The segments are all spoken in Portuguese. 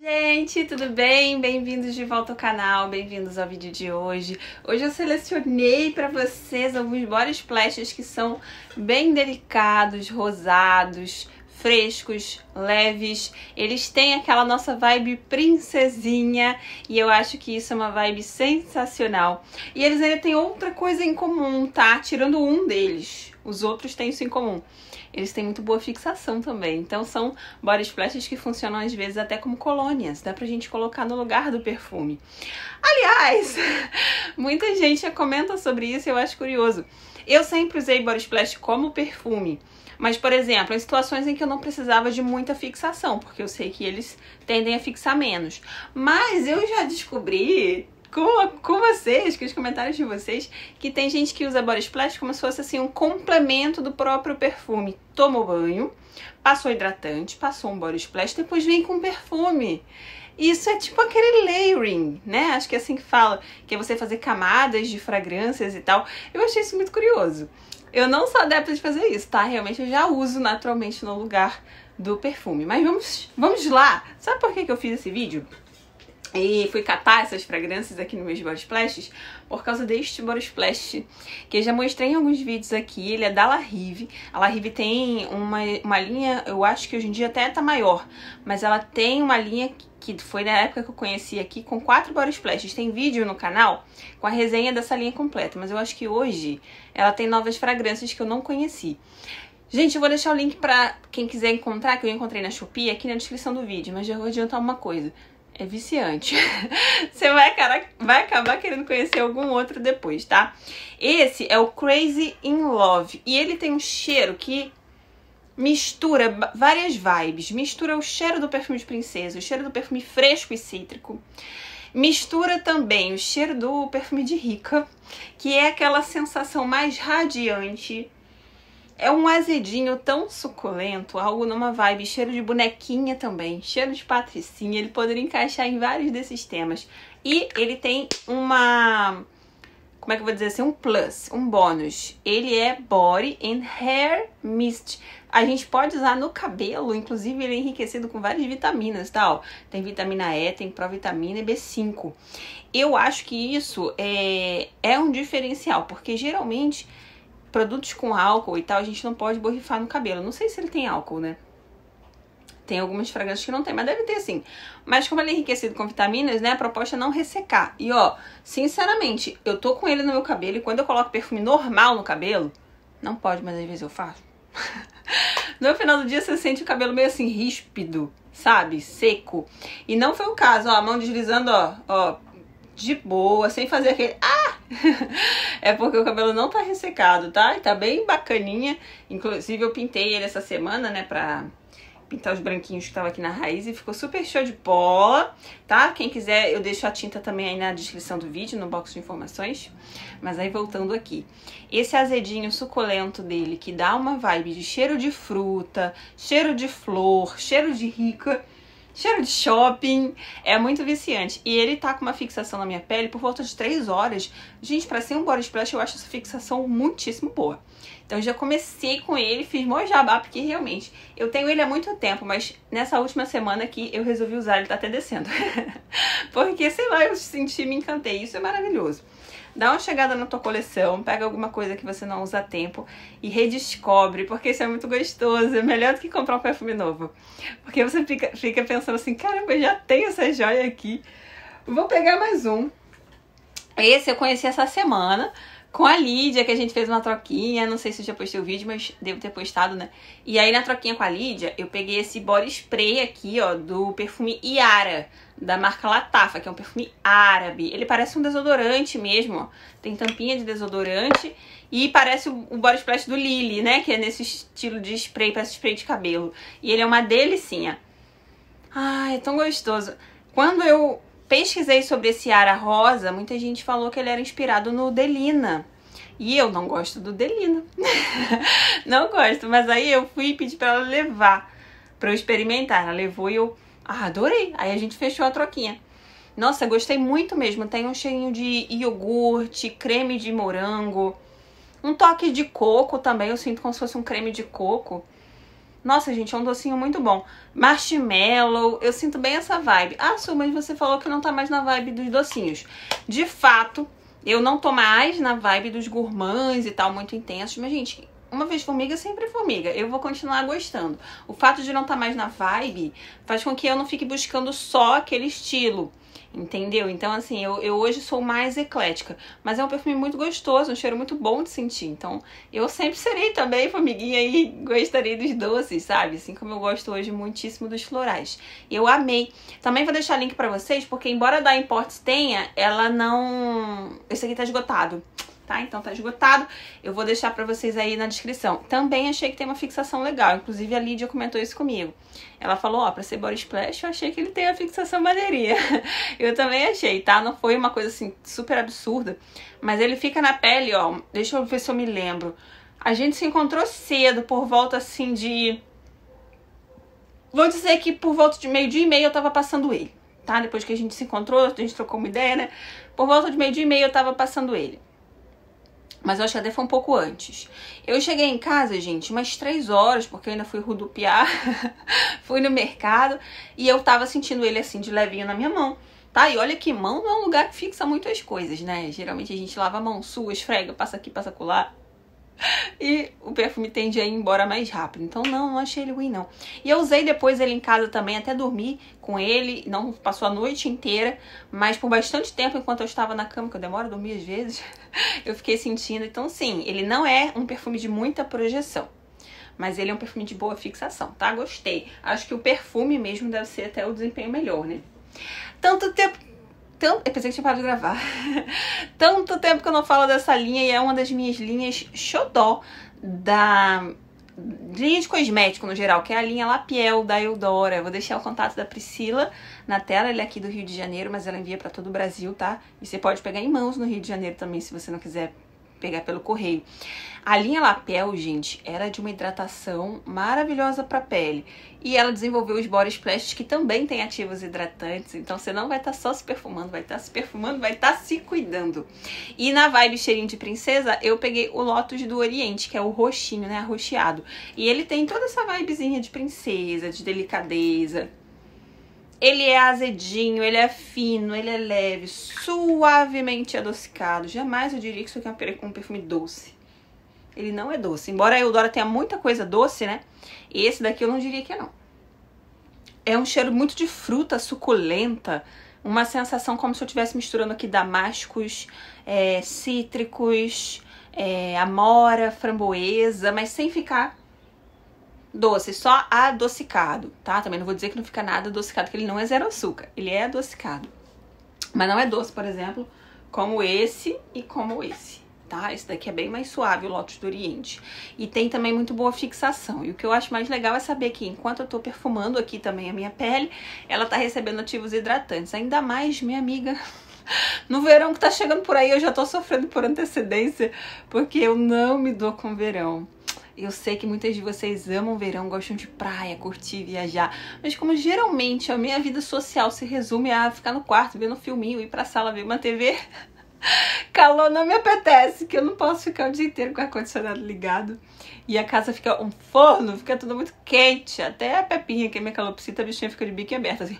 gente, tudo bem? Bem-vindos de volta ao canal, bem-vindos ao vídeo de hoje. Hoje eu selecionei para vocês alguns body splashes que são bem delicados, rosados, frescos, leves, eles têm aquela nossa vibe princesinha e eu acho que isso é uma vibe sensacional. E eles ainda têm outra coisa em comum, tá? Tirando um deles, os outros têm isso em comum. Eles têm muito boa fixação também. Então são body splashes que funcionam às vezes até como colônias. Dá pra gente colocar no lugar do perfume. Aliás, muita gente comenta sobre isso e eu acho curioso. Eu sempre usei body splash como perfume. Mas, por exemplo, em situações em que eu não precisava de muita fixação, porque eu sei que eles tendem a fixar menos. Mas eu já descobri com, com vocês, com os comentários de vocês, que tem gente que usa body splash como se fosse assim um complemento do próprio perfume. Tomou banho, passou hidratante, passou um body splash, depois vem com perfume. Isso é tipo aquele layering, né? Acho que é assim que fala, que é você fazer camadas de fragrâncias e tal. Eu achei isso muito curioso. Eu não sou adepta de fazer isso, tá? Realmente eu já uso naturalmente no lugar do perfume. Mas vamos, vamos lá! Sabe por que, que eu fiz esse vídeo? E fui catar essas fragrâncias aqui nos meus body splashes por causa deste body splash que eu já mostrei em alguns vídeos aqui. Ele é da La Rive. A La Rive tem uma, uma linha, eu acho que hoje em dia até tá maior, mas ela tem uma linha que foi na época que eu conheci aqui com quatro body splashes. Tem vídeo no canal com a resenha dessa linha completa, mas eu acho que hoje ela tem novas fragrâncias que eu não conheci. Gente, eu vou deixar o link pra quem quiser encontrar, que eu encontrei na Shopee, aqui na descrição do vídeo, mas já vou adiantar uma coisa é viciante. Você vai, vai acabar querendo conhecer algum outro depois, tá? Esse é o Crazy in Love. E ele tem um cheiro que mistura várias vibes. Mistura o cheiro do perfume de princesa, o cheiro do perfume fresco e cítrico. Mistura também o cheiro do perfume de rica, que é aquela sensação mais radiante, é um azedinho tão suculento, algo numa vibe, cheiro de bonequinha também, cheiro de patricinha, ele poderia encaixar em vários desses temas. E ele tem uma, como é que eu vou dizer assim, um plus, um bônus. Ele é Body and Hair Mist. A gente pode usar no cabelo, inclusive ele é enriquecido com várias vitaminas, tal. Tá? Tem vitamina E, tem provitamina e B5. Eu acho que isso é, é um diferencial, porque geralmente produtos com álcool e tal, a gente não pode borrifar no cabelo. Não sei se ele tem álcool, né? Tem algumas fragrâncias que não tem, mas deve ter sim. Mas como ele é enriquecido com vitaminas, né? A proposta é não ressecar. E ó, sinceramente, eu tô com ele no meu cabelo e quando eu coloco perfume normal no cabelo, não pode, mas às vezes eu faço. no final do dia você sente o cabelo meio assim ríspido, sabe? Seco. E não foi o caso, ó, a mão deslizando, ó, ó, de boa, sem fazer aquele ah! é porque o cabelo não tá ressecado, tá? E tá bem bacaninha. Inclusive, eu pintei ele essa semana, né, pra pintar os branquinhos que estavam aqui na raiz e ficou super show de bola, tá? Quem quiser, eu deixo a tinta também aí na descrição do vídeo, no box de informações. Mas aí, voltando aqui. Esse azedinho suculento dele, que dá uma vibe de cheiro de fruta, cheiro de flor, cheiro de rica cheiro de shopping, é muito viciante. E ele tá com uma fixação na minha pele por volta de 3 horas. Gente, pra ser um body splash, eu acho essa fixação muitíssimo boa. Então já comecei com ele, fiz mó jabá, porque realmente eu tenho ele há muito tempo, mas nessa última semana aqui eu resolvi usar, ele tá até descendo. porque, sei lá, eu senti, me encantei, isso é maravilhoso dá uma chegada na tua coleção, pega alguma coisa que você não usa há tempo e redescobre, porque isso é muito gostoso, é melhor do que comprar um perfume novo. Porque você fica, fica pensando assim, caramba, eu já tenho essa joia aqui, vou pegar mais um. Esse eu conheci essa semana, com a Lídia, que a gente fez uma troquinha. Não sei se eu já postei o vídeo, mas devo ter postado, né? E aí na troquinha com a Lídia, eu peguei esse body spray aqui, ó, do perfume Iara, da marca Latafa, que é um perfume árabe. Ele parece um desodorante mesmo, ó. Tem tampinha de desodorante e parece o, body splash do Lily, né? Que é nesse estilo de spray, parece spray de cabelo. E ele é uma delicinha. Ai, é tão gostoso. Quando eu pesquisei sobre esse Ara Rosa, muita gente falou que ele era inspirado no Delina. E eu não gosto do Delina. não gosto, mas aí eu fui pedir para ela levar para eu experimentar. Ela levou e eu ah, adorei. Aí a gente fechou a troquinha. Nossa, gostei muito mesmo. Tem um cheirinho de iogurte, creme de morango, um toque de coco também. Eu sinto como se fosse um creme de coco. Nossa, gente, é um docinho muito bom. Marshmallow, eu sinto bem essa vibe. Ah, Su, mas você falou que não tá mais na vibe dos docinhos. De fato, eu não tô mais na vibe dos gourmands e tal, muito intensos. Mas, gente, uma vez formiga, sempre formiga. Eu vou continuar gostando. O fato de não estar tá mais na vibe faz com que eu não fique buscando só aquele estilo. Entendeu? Então, assim, eu, eu hoje sou mais eclética. Mas é um perfume muito gostoso, um cheiro muito bom de sentir. Então, eu sempre serei também formiguinha e gostaria dos doces, sabe? Assim como eu gosto hoje muitíssimo dos florais. Eu amei. Também vou deixar link pra vocês, porque embora da Import tenha, ela não... Esse aqui tá esgotado tá? Então tá esgotado. Eu vou deixar pra vocês aí na descrição. Também achei que tem uma fixação legal. Inclusive a Lídia comentou isso comigo. Ela falou, ó, pra ser body splash eu achei que ele tem a fixação bateria. eu também achei, tá? Não foi uma coisa assim super absurda. Mas ele fica na pele, ó. Deixa eu ver se eu me lembro. A gente se encontrou cedo, por volta assim de... Vou dizer que por volta de meio dia e meio eu tava passando ele, tá? Depois que a gente se encontrou, a gente trocou uma ideia, né? Por volta de meio dia e meio eu tava passando ele. Mas eu acho que até foi um pouco antes. Eu cheguei em casa, gente, umas três horas, porque eu ainda fui rodopiar, fui no mercado e eu tava sentindo ele assim de levinho na minha mão. Tá, e olha que mão não é um lugar que fixa muitas coisas, né? Geralmente a gente lava a mão, sua, esfrega, passa aqui, passa colar. e o perfume tende a ir embora mais rápido. Então, não, não achei ele ruim, não. E eu usei depois ele em casa também, até dormir com ele. Não passou a noite inteira, mas por bastante tempo, enquanto eu estava na cama, que eu demoro a dormir às vezes, eu fiquei sentindo. Então, sim, ele não é um perfume de muita projeção. Mas ele é um perfume de boa fixação, tá? Gostei. Acho que o perfume mesmo deve ser até o desempenho melhor, né? Tanto tempo tanto, eu é, pensei que tinha parado de gravar. Tanto tempo que eu não falo dessa linha e é uma das minhas linhas xodó da linha de cosmético no geral, que é a linha Lapiel da Eudora. Eu vou deixar o contato da Priscila na tela, ela é aqui do Rio de Janeiro, mas ela envia para todo o Brasil, tá? E você pode pegar em mãos no Rio de Janeiro também, se você não quiser pegar pelo correio. A linha lapel, gente, era de uma hidratação maravilhosa para a pele. E ela desenvolveu os body splashes que também tem ativos hidratantes, então você não vai estar tá só se perfumando, vai estar tá se perfumando, vai estar tá se cuidando. E na vibe cheirinho de princesa, eu peguei o Lotus do Oriente, que é o roxinho, né, arroxeado. E ele tem toda essa vibezinha de princesa, de delicadeza, ele é azedinho, ele é fino, ele é leve, suavemente adocicado. Jamais eu diria que isso aqui é um perfume doce. Ele não é doce. Embora a Eudora tenha muita coisa doce, né? Esse daqui eu não diria que é não. É um cheiro muito de fruta suculenta. Uma sensação como se eu estivesse misturando aqui damascos, é, cítricos, é, amora, framboesa, mas sem ficar doce, só adocicado, tá? Também não vou dizer que não fica nada adocicado, que ele não é zero açúcar, ele é adocicado. Mas não é doce, por exemplo, como esse e como esse, tá? Esse daqui é bem mais suave, o Lotus do Oriente. E tem também muito boa fixação. E o que eu acho mais legal é saber que enquanto eu tô perfumando aqui também a minha pele, ela tá recebendo ativos hidratantes. Ainda mais, minha amiga, no verão que tá chegando por aí, eu já tô sofrendo por antecedência, porque eu não me dou com verão. Eu sei que muitas de vocês amam verão, gostam de praia, curtir, viajar, mas como geralmente a minha vida social se resume a ficar no quarto vendo um filminho, ir pra sala ver uma TV, calor não me apetece, que eu não posso ficar o dia inteiro com o ar-condicionado ligado. E a casa fica um forno, fica tudo muito quente. Até a Pepinha, que é minha calopsita, a bichinha fica de bico aberto, assim.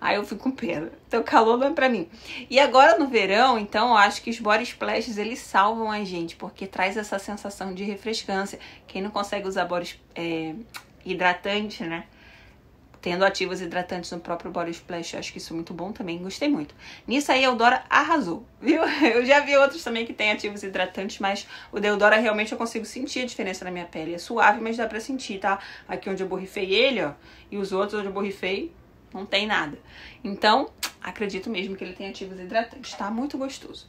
Aí eu fico com pena. Então calor não é pra mim. E agora no verão, então, eu acho que os body splashes eles salvam a gente, porque traz essa sensação de refrescância. Quem não consegue usar body é, hidratante, né? Tendo ativos hidratantes no próprio body splash, acho que isso é muito bom também. Gostei muito. Nisso aí, a Eudora arrasou, viu? Eu já vi outros também que tem ativos hidratantes, mas o da Eudora realmente eu consigo sentir a diferença na minha pele. É suave, mas dá pra sentir, tá? Aqui onde eu borrifei ele, ó, e os outros onde eu borrifei, não tem nada. Então, acredito mesmo que ele tem ativos hidratantes, tá? Muito gostoso.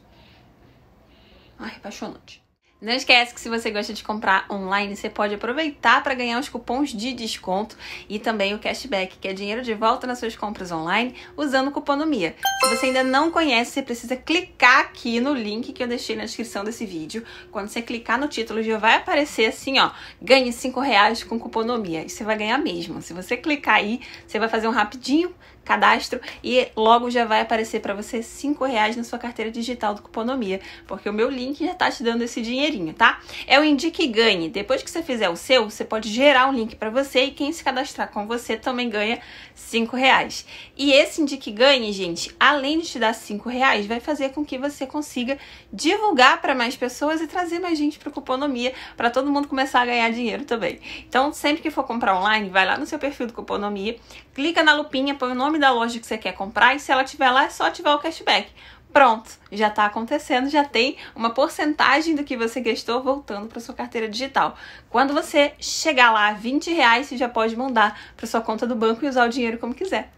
Ai, apaixonante. Não esquece que se você gosta de comprar online, você pode aproveitar para ganhar os cupons de desconto e também o cashback, que é dinheiro de volta nas suas compras online usando o Cuponomia. Se você ainda não conhece, você precisa clicar aqui no link que eu deixei na descrição desse vídeo. Quando você clicar no título, já vai aparecer assim, ó, ganhe 5 reais com Cuponomia. E você vai ganhar mesmo. Se você clicar aí, você vai fazer um rapidinho cadastro e logo já vai aparecer para você cinco reais na sua carteira digital do Cuponomia, porque o meu link já está te dando esse dinheirinho, tá? É o Indique e Ganhe. Depois que você fizer o seu, você pode gerar um link para você e quem se cadastrar com você também ganha cinco reais. E esse Indique e Ganhe, gente, além de te dar cinco reais, vai fazer com que você consiga divulgar para mais pessoas e trazer mais gente para Cuponomia, para todo mundo começar a ganhar dinheiro também. Então, sempre que for comprar online, vai lá no seu perfil do Cuponomia, clica na lupinha, põe o nome da loja que você quer comprar e se ela tiver lá é só ativar o cashback. Pronto, já está acontecendo, já tem uma porcentagem do que você gastou voltando para sua carteira digital. Quando você chegar lá, 20 reais você já pode mandar para sua conta do banco e usar o dinheiro como quiser.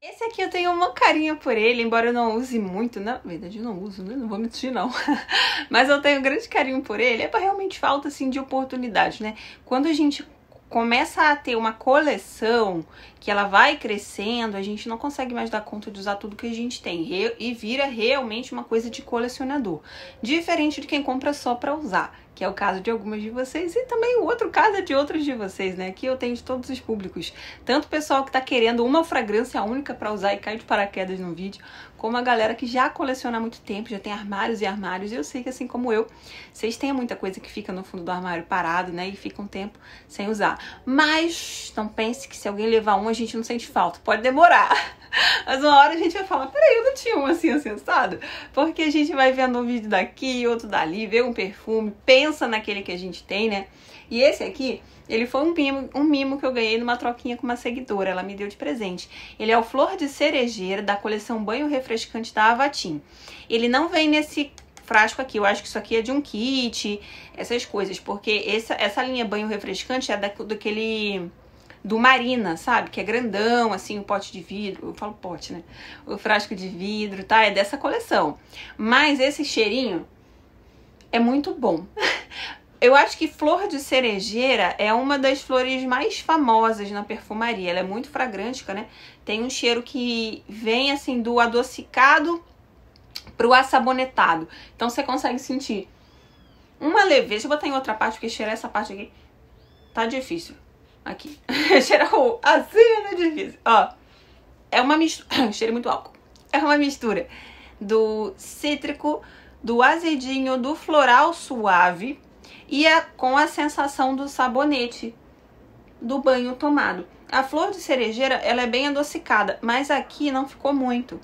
Esse aqui eu tenho uma carinha por ele, embora eu não use muito, na verdade eu não uso, né? não vou mentir não, mas eu tenho um grande carinho por ele, é para realmente falta assim de oportunidade, né? Quando a gente começa a ter uma coleção que ela vai crescendo, a gente não consegue mais dar conta de usar tudo que a gente tem e vira realmente uma coisa de colecionador. Diferente de quem compra só para usar, que é o caso de algumas de vocês e também o outro caso é de outros de vocês, né? Que eu tenho de todos os públicos. Tanto o pessoal que tá querendo uma fragrância única para usar e cai de paraquedas no vídeo, como a galera que já coleciona há muito tempo, já tem armários e armários. E eu sei que assim como eu, vocês têm muita coisa que fica no fundo do armário parado, né? E fica um tempo sem usar. Mas não pense que se alguém levar um a gente não sente falta. Pode demorar. Mas uma hora a gente vai falar, peraí, eu não tinha um assim acessado? Assim, porque a gente vai vendo um vídeo daqui, outro dali, vê um perfume, pensa naquele que a gente tem, né? E esse aqui, ele foi um mimo, um mimo que eu ganhei numa troquinha com uma seguidora, ela me deu de presente. Ele é o Flor de Cerejeira, da coleção Banho Refrescante da Avatim. Ele não vem nesse frasco aqui, eu acho que isso aqui é de um kit, essas coisas, porque essa, essa linha Banho Refrescante é da, daquele do Marina, sabe? Que é grandão, assim, o pote de vidro. Eu falo pote, né? O frasco de vidro, tá? É dessa coleção. Mas esse cheirinho é muito bom. Eu acho que flor de cerejeira é uma das flores mais famosas na perfumaria. Ela é muito fragrântica, né? Tem um cheiro que vem assim do adocicado pro assabonetado. Então você consegue sentir uma leveza. Deixa eu botar em outra parte, porque cheirar essa parte aqui tá difícil aqui. Cheira o assim é difícil. Ó, é uma mistura. Cheira muito álcool. É uma mistura do cítrico, do azedinho, do floral suave e com a sensação do sabonete do banho tomado. A flor de cerejeira, ela é bem adocicada, mas aqui não ficou muito.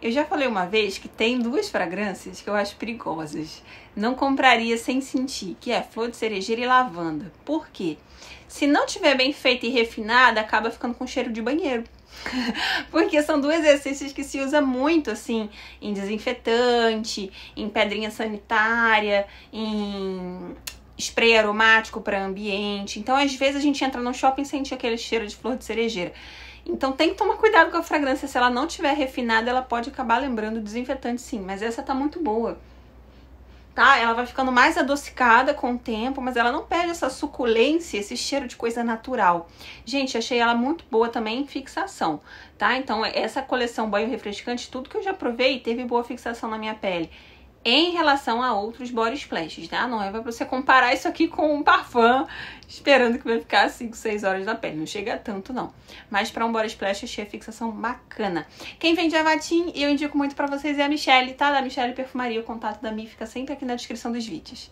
Eu já falei uma vez que tem duas fragrâncias que eu acho perigosas. Não compraria sem sentir, que é flor de cerejeira e lavanda. Por quê? Se não tiver bem feita e refinada, acaba ficando com cheiro de banheiro. Porque são dois exercícios que se usa muito assim em desinfetante, em pedrinha sanitária, em spray aromático para ambiente. Então, às vezes a gente entra no shopping e sente aquele cheiro de flor de cerejeira. Então tem que tomar cuidado com a fragrância, se ela não tiver refinada, ela pode acabar lembrando desinfetante sim, mas essa tá muito boa tá? Ela vai ficando mais adocicada com o tempo, mas ela não perde essa suculência, esse cheiro de coisa natural. Gente, achei ela muito boa também em fixação, tá? Então, essa coleção banho refrescante, tudo que eu já provei, teve boa fixação na minha pele em relação a outros body splashes, tá? Não é pra você comparar isso aqui com um parfum, esperando que vai ficar 5, 6 horas na pele. Não chega tanto, não. Mas para um body splash, achei a fixação bacana. Quem vende a Avatim, eu indico muito para vocês, é a Michelle, tá? Da Michelle Perfumaria. O contato da Mi fica sempre aqui na descrição dos vídeos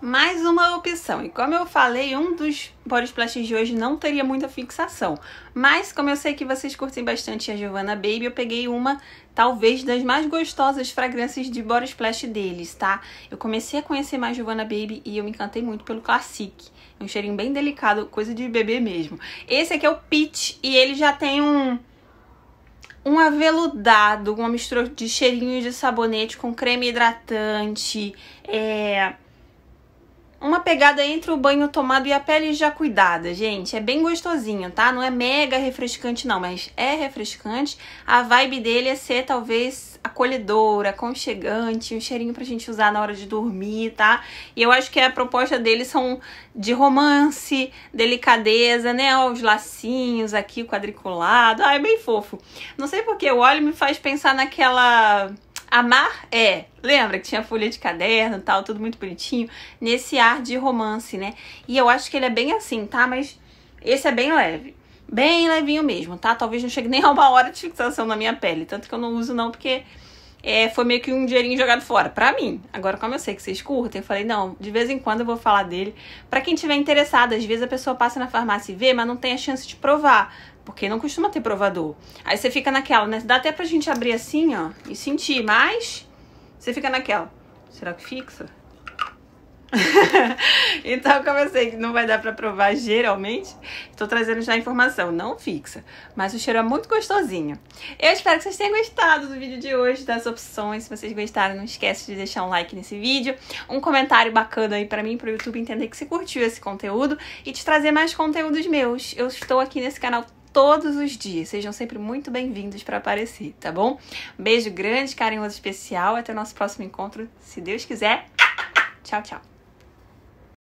mais uma opção. E como eu falei, um dos splashes de hoje não teria muita fixação. Mas como eu sei que vocês curtem bastante a Giovanna Baby, eu peguei uma, talvez, das mais gostosas fragrâncias de Splash deles, tá? Eu comecei a conhecer mais Giovanna Baby e eu me encantei muito pelo Classic. É um cheirinho bem delicado, coisa de bebê mesmo. Esse aqui é o Peach e ele já tem um um aveludado, uma mistura de cheirinho de sabonete com creme hidratante, é uma pegada entre o banho tomado e a pele já cuidada, gente. É bem gostosinho, tá? Não é mega refrescante, não, mas é refrescante. A vibe dele é ser talvez acolhedora, aconchegante, um cheirinho pra gente usar na hora de dormir, tá? E eu acho que a proposta dele são de romance, delicadeza, né? Ó, os lacinhos aqui, quadriculado. Ah, é bem fofo. Não sei porque o óleo me faz pensar naquela Amar é, lembra que tinha folha de caderno e tal, tudo muito bonitinho, nesse ar de romance, né? E eu acho que ele é bem assim, tá? Mas esse é bem leve. Bem levinho mesmo, tá? Talvez não chegue nem a uma hora de fixação na minha pele. Tanto que eu não uso, não, porque é, foi meio que um dinheirinho jogado fora, pra mim. Agora, como eu sei que vocês curtem, eu falei, não, de vez em quando eu vou falar dele. Pra quem tiver interessado, às vezes a pessoa passa na farmácia e vê, mas não tem a chance de provar porque não costuma ter provador. Aí você fica naquela, né? Dá até pra gente abrir assim, ó, e sentir, mas você fica naquela. Será que fixa? então, como eu sei que não vai dar para provar geralmente, estou trazendo já a informação, não fixa, mas o cheiro é muito gostosinho. Eu espero que vocês tenham gostado do vídeo de hoje, das opções. Se vocês gostaram, não esquece de deixar um like nesse vídeo, um comentário bacana aí para mim, para o YouTube entender que você curtiu esse conteúdo e te trazer mais conteúdos meus. Eu estou aqui nesse canal todos os dias. Sejam sempre muito bem-vindos para aparecer, tá bom? Beijo grande, carinhoso especial. Até nosso próximo encontro, se Deus quiser. Tchau, tchau.